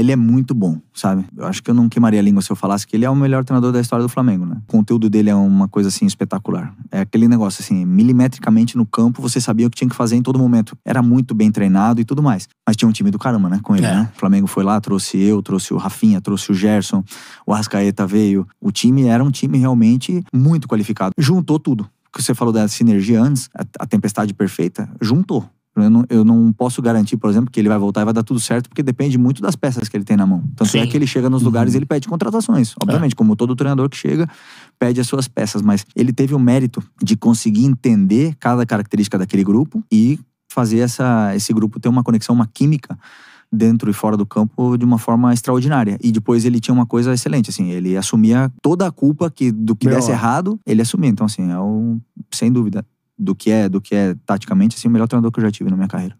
Ele é muito bom, sabe? Eu acho que eu não queimaria a língua se eu falasse que ele é o melhor treinador da história do Flamengo, né? O conteúdo dele é uma coisa assim espetacular. É aquele negócio assim, milimetricamente no campo, você sabia o que tinha que fazer em todo momento. Era muito bem treinado e tudo mais. Mas tinha um time do caramba, né? Com ele, é. né? O Flamengo foi lá, trouxe eu, trouxe o Rafinha, trouxe o Gerson, o Arrascaeta veio. O time era um time realmente muito qualificado. Juntou tudo que você falou da sinergia antes, a, a, tempestade perfeita, juntou. Eu não, eu não posso garantir, por exemplo, que ele vai voltar e vai dar tudo certo, porque depende muito das peças que ele tem na mão. Tanto é Sim. é que ele chega nos uhum. lugares e ele pede contratações. Obviamente, é. como todo treinador que chega, pede as suas peças. Mas ele teve o mérito de conseguir entender cada característica daquele grupo e fazer essa, esse grupo ter uma conexão, uma química dentro e fora do campo de uma forma extraordinária. E depois ele tinha uma coisa excelente, assim, ele assumia toda a culpa que do que Meu desse ó. errado, ele assumia. Então, assim, é um, sem dúvida do que é, do que é taticamente, assim, o melhor treinador que eu já tive na minha carreira.